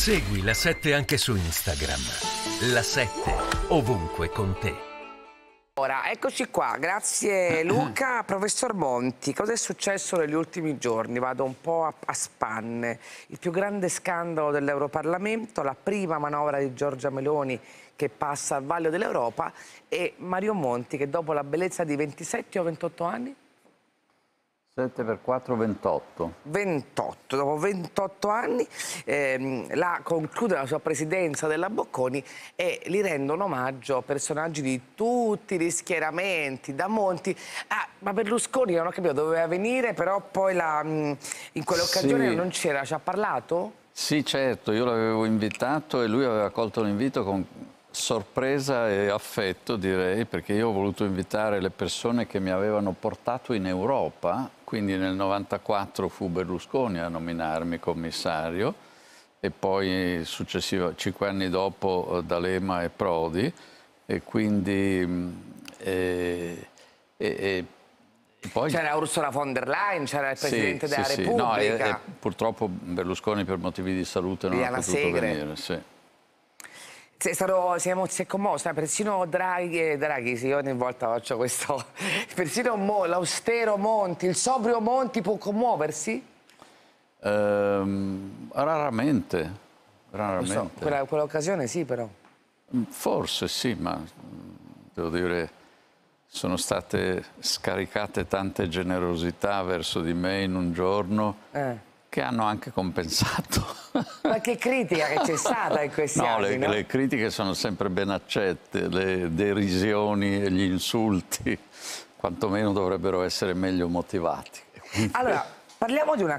Segui la 7 anche su Instagram. La 7 ovunque con te. Ora, eccoci qua, grazie Luca. Professor Monti, cosa è successo negli ultimi giorni? Vado un po' a, a spanne. Il più grande scandalo dell'Europarlamento, la prima manovra di Giorgia Meloni che passa al vaglio dell'Europa e Mario Monti che dopo la bellezza di 27 o 28 anni 7 per 4, 28. 28, dopo 28 anni ehm, la conclude la sua presidenza della Bocconi e li rendono omaggio personaggi di tutti gli schieramenti, da Monti. Ah, ma Berlusconi non ho capito, doveva venire, però poi la, mm, in quell'occasione sì. non c'era, ci ha parlato? Sì, certo, io l'avevo invitato e lui aveva accolto l'invito con sorpresa e affetto direi perché io ho voluto invitare le persone che mi avevano portato in Europa, quindi nel 94 fu Berlusconi a nominarmi commissario e poi cinque anni dopo eh, D'Alema e Prodi e quindi... Mm, e, e, poi... C'era Ursula von der Leyen, c'era il Presidente sì, della sì, Repubblica. Sì. No, e, e, purtroppo Berlusconi per motivi di salute non Via ha potuto Segre. venire. Sì. Sei stato, sei, sei commossa, persino Draghi, eh, Draghi sì, ogni volta faccio questo, persino Mo, l'austero Monti, il sobrio Monti può commuoversi? Ehm, raramente, raramente. So, quella, quell'occasione sì però. Mm, forse sì, ma mm, devo dire sono state scaricate tante generosità verso di me in un giorno eh. che hanno anche compensato Qualche critica che c'è stata in questi no, anni, le, no? le critiche sono sempre ben accette, le derisioni e gli insulti quantomeno dovrebbero essere meglio motivati. Allora, parliamo di una cosa.